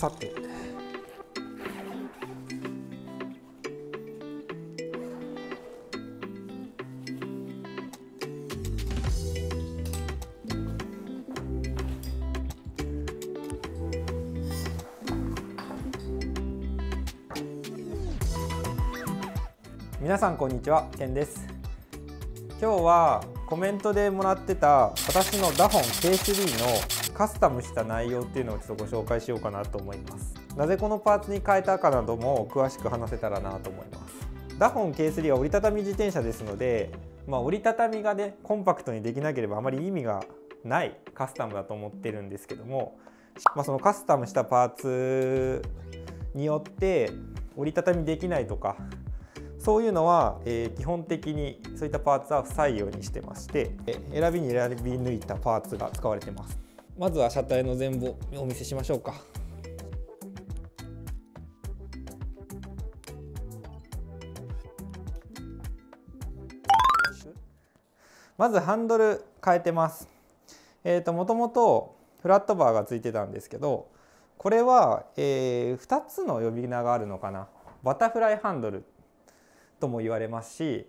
さって皆さんこんにちはケンです今日はコメントでもらってた私のダホン K3 のカスタムした内容っていうのをちょっとご紹介しようかなと思いますなぜこのパーツに変えたかなども詳しく話せたらなと思いますダホン K3 は折りたたみ自転車ですので、まあ、折りたたみがねコンパクトにできなければあまり意味がないカスタムだと思ってるんですけども、まあ、そのカスタムしたパーツによって折りたたみできないとかそういうのは、えー、基本的にそういったパーツは不採用にしてまして選びに選び抜いたパーツが使われてます。まずは車体の全貌お見せしましょうかまずハンドル変えてますえっ、ー、ともともとフラットバーがついてたんですけどこれは、えー、2つの呼び名があるのかなバタフライハンドルとも言われますし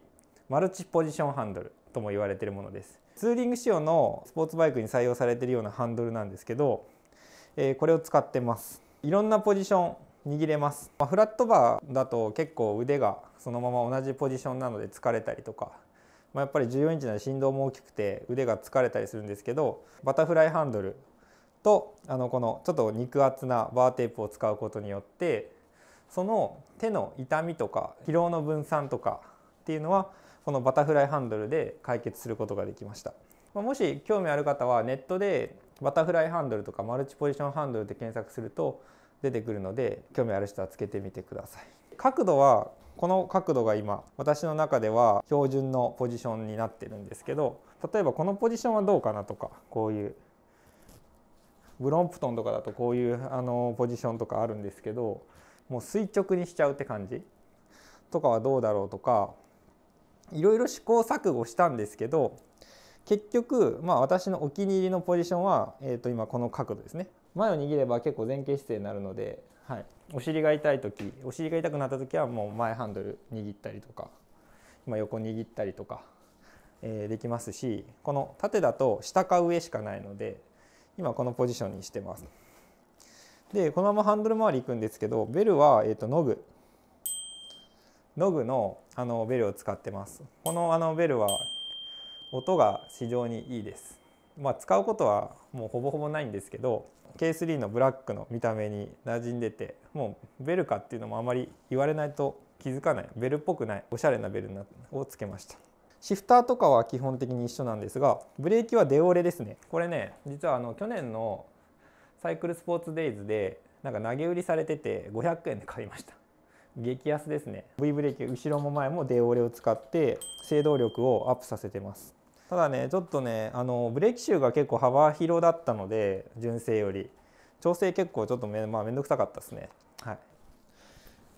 マルチポジションハンドルとも言われてるものですツーリング仕様のスポーツバイクに採用されているようなハンドルなんですけど、えー、これを使ってますいろんなポジション握れます、まあ、フラットバーだと結構腕がそのまま同じポジションなので疲れたりとか、まあ、やっぱり14インチなので振動も大きくて腕が疲れたりするんですけどバタフライハンドルとあのこのちょっと肉厚なバーテープを使うことによってその手の痛みとか疲労の分散とかっていうのはこのバタフライハンドルで解決することができました。まもし興味ある方はネットでバタフライハンドルとかマルチポジションハンドルで検索すると出てくるので興味ある人はつけてみてください角度はこの角度が今私の中では標準のポジションになってるんですけど例えばこのポジションはどうかなとかこういうブロンプトンとかだとこういうあのポジションとかあるんですけどもう垂直にしちゃうって感じとかはどうだろうとかいろいろ試行錯誤したんですけど結局、まあ、私のお気に入りのポジションは、えー、と今この角度ですね前を握れば結構前傾姿勢になるので、はい、お尻が痛い時お尻が痛くなった時はもう前ハンドル握ったりとか今横握ったりとか、えー、できますしこの縦だと下か上しかないので今このポジションにしてます。でこのままハンドル周り行くんですけどベルは、えー、とノグノグのあのベルを使ってますこのあのベルは音が非常にいいですまあ、使うことはもうほぼほぼないんですけど K3 のブラックの見た目に馴染んでてもうベルカっていうのもあまり言われないと気づかないベルっぽくないおしゃれなベルをつけましたシフターとかは基本的に一緒なんですがブレーキはデオレですねこれね実はあの去年のサイクルスポーツデイズでなんか投げ売りされてて500円で買いました激安ですね V ブレーキ後ろも前もデオレを使って制動力をアップさせてますただねちょっとねあのブレーキシューが結構幅広だったので純正より調整結構ちょっとめ,、まあ、めんどくさかったですねはい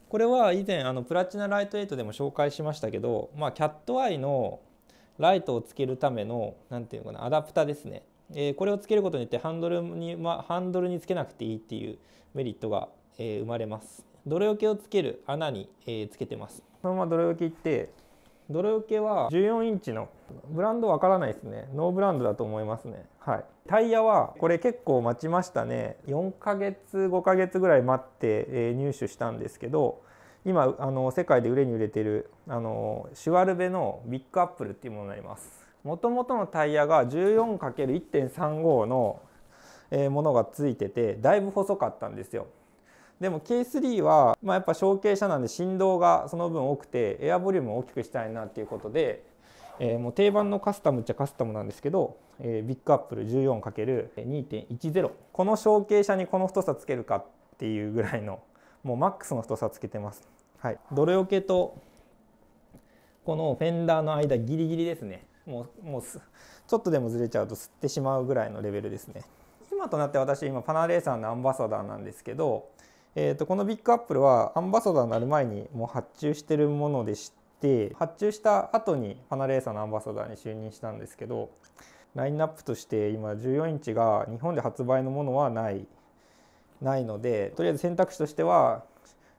これは以前あのプラチナライト8でも紹介しましたけど、まあ、キャットアイのライトをつけるための何て言うのかなアダプタですね、えー、これをつけることによってハンドルに、まあ、ハンドルにつけなくていいっていうメリットが、えー、生まれます泥除けをつける穴に、えつけてますそのまま泥除けいって泥除けは14インチのブランドわからないですねノーブランドだと思いますねはいタイヤはこれ結構待ちましたね4ヶ月5ヶ月ぐらい待って、え入手したんですけど今あの世界で売れに売れてるあのシュワルベのビッグアップルっていうものになりますもともとのタイヤが 14×1.35 のものがついててだいぶ細かったんですよでも K3 は、まあ、やっぱ小傾車なんで振動がその分多くてエアボリュームを大きくしたいなっていうことで、えー、もう定番のカスタムっちゃカスタムなんですけど、えー、ビッグアップル 14×2.10 この小傾車にこの太さつけるかっていうぐらいのもうマックスの太さつけてます。はい、泥よけとこのフェンダーの間ギリギリですねもうもうちょっとでもずれちゃうと吸ってしまうぐらいのレベルですね今となって私今パナレーサーのアンバサダーなんですけどえーと、このビッグアップルはアンバサダーになる前にもう発注してるものでして発注した後にパナレーサーのアンバサダーに就任したんですけどラインナップとして今14インチが日本で発売のものはないないのでとりあえず選択肢としては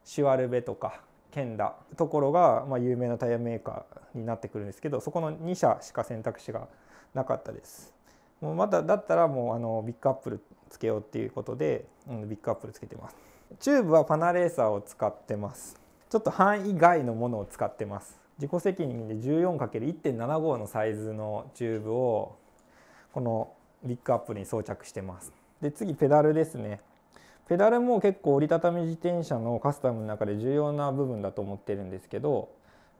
シュワルベとかケンダところが、まあ、有名なタイヤメーカーになってくるんですけどそこの2社しか選択肢がなかったです。もうまだだったらもうあのビッグアップルつけようっていうことで、うん、ビッグアップルつけてます。チューブはパナレーサーを使ってますちょっと範囲外のものを使ってます自己責任で 14×1.75 のサイズのチューブをこのビッグアップに装着してますで次ペダルですねペダルも結構折りたたみ自転車のカスタムの中で重要な部分だと思ってるんですけど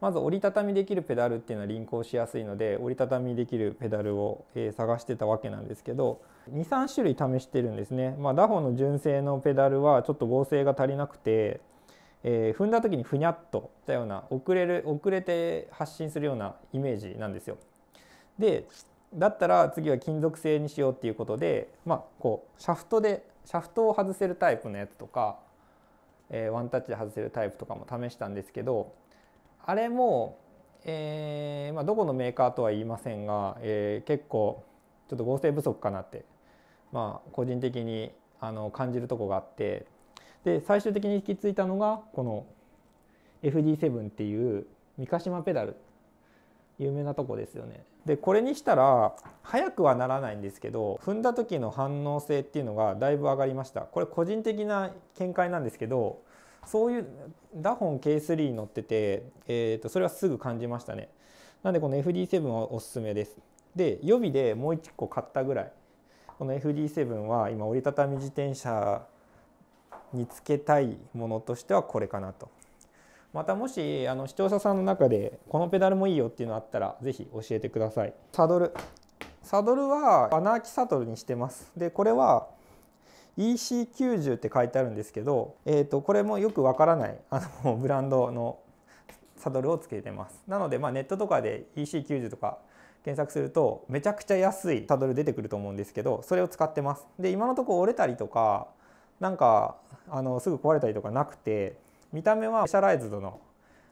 まず折りたたみできるペダルっていうのは輪行しやすいので折りたたみできるペダルを、え探してたわけなんですけど23種類試してるんですね、まあ、ダホの純正のペダルはちょっと剛性が足りなくて、えー、踏んだ時にふにゃっとしたような遅れる遅れて発進するようなイメージなんですよ。でだったら次は金属製にしようっていうことで、まあ、こうシャフトでシャフトを外せるタイプのやつとか、えー、ワンタッチで外せるタイプとかも試したんですけどあれも、えー、まあ、どこのメーカーとは言いませんが、えー、結構ちょっと合成不足かなって、まあ、個人的にあの感じるとこがあってで最終的に引き継いだのがこの FD7 っていう三ヶ島ペダル有名なとこですよね。でこれにしたら速くはならないんですけど踏んだ時の反応性っていうのがだいぶ上がりました。これ個人的な見解なんですけどそういうダホン K3 に乗ってて、えー、とそれはすぐ感じましたねなんでこの FD7 はおすすめですで予備でもう1個買ったぐらいこの FD7 は今折りたたみ自転車につけたいものとしてはこれかなとまたもしあの視聴者さんの中でこのペダルもいいよっていうのあったら是非教えてくださいサドルサドルは穴あきサドルにしてますでこれは EC90 って書いてあるんですけど、えー、とこれもよくわからない あのブランドのサドルをつけてますなので、まネットとかで EC90 とか検索するとめちゃくちゃ安いサドル出てくると思うんですけどそれを使ってますで今のとこ折れたりとかなんかあのすぐ壊れたりとかなくて見た目はスペシャライズドの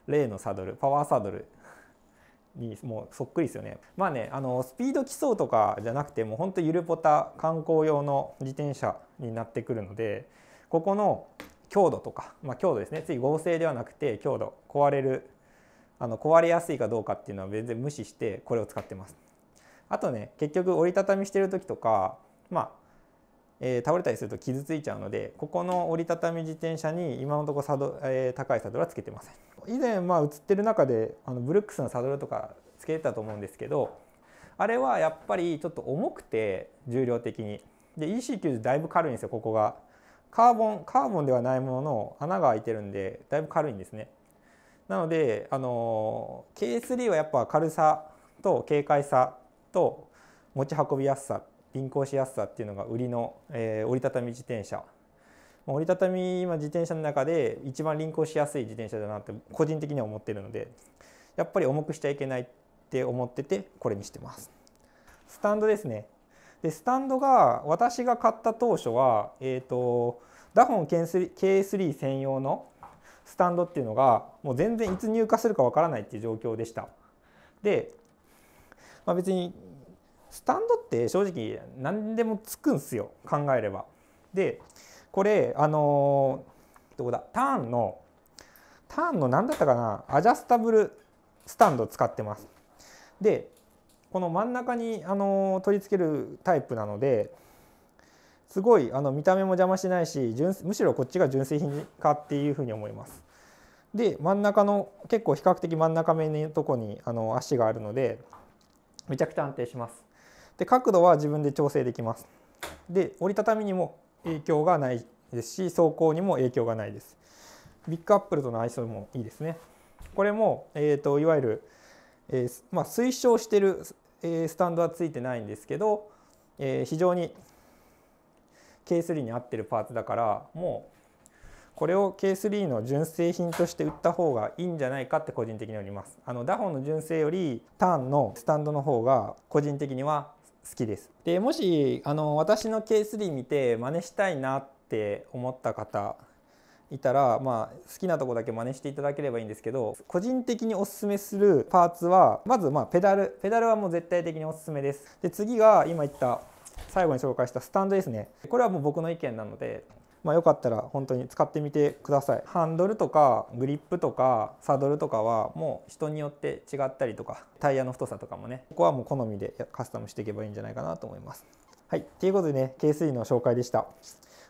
例のサドルパワーサドルにもうそっくりですよねまあねあのスピード競うとかじゃなくてもうほんとゆるポタ観光用の自転車になってくるのでここの強度とか、まあ、強度ですね次合成ではなくて強度壊れるあの壊れやすいかどうかっていうのは全然無視してこれを使ってますあとね結局折りたたみしてる時とかまあえー、倒れたりすると傷ついちゃうのでここの折りたたみ自転車に今のところサド、えー、高いサドルはつけてません以前まあ映ってる中であのブルックスのサドルとかつけてたと思うんですけどあれはやっぱりちょっと重くて重量的にで EC90 だいぶ軽いんですよここがカーボンカーボンではないものの穴が開いてるんでだいぶ軽いんですねなので、あの K3 はやっぱ軽さと軽快さと持ち運びやすさ輪行しやすさっていうのが売りの、えー、折りたたみ自転車折りたたみ今自転車の中で一番輪行しやすい自転車だなって個人的には思ってるのでやっぱり重くしちゃいけないって思っててこれにしてますスタンドですねでスタンドが私が買った当初は、えーと、ダホン K3, K3 専用のスタンドっていうのがもう全然いつ入荷するかわからないっていう状況でしたで、まあ、別にスタンドって正直何でもつくんすよ考えれば。でこれあのー、どこだターンのターンの何だったかなアジャスタブルスタンド使ってます。でこの真ん中に、あのー、取り付けるタイプなのですごいあの見た目も邪魔しないし純むしろこっちが純正品かっていうふうに思います。で真ん中の結構比較的真ん中目のとこにあの足があるのでめちゃくちゃ安定します。で角度は自分で調整できますで折りたたみにも影響がないですし走行にも影響がないですビッグアップルとの相性もいいですねこれも、えーと、いわゆる、えー、まあ、推奨してる、えー、スタンドはついてないんですけど、えー、非常に K3 に合ってるパーツだからもうこれを K3 の純正品として売った方がいいんじゃないかって個人的には思いますあのダホンの純正よりターンのスタンドの方が個人的には好きです。でもしあの私の K3 見て真似したいなって思った方いたら、まあ、好きなとこだけ真似していただければいいんですけど個人的におすすめするパーツはまずまあペダルペダルはもう絶対的におすすめです。で次が今言った最後に紹介したスタンドですねこれはもう僕の意見なのでまあ、よかったら本当に使ってみてくださいハンドルとかグリップとかサドルとかはもう人によって違ったりとかタイヤの太さとかもねここはもう好みでカスタムしていけばいいんじゃないかなと思いますはいということでね K3 の紹介でした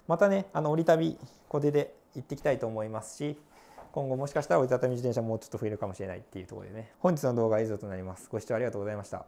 またねあの折りたびこれで行ってきたいと思いますし今後もしかしたら折りたたみ自転車もうちょっと増えるかもしれないっていうところでね本日の動画は以上となりますご視聴ありがとうございました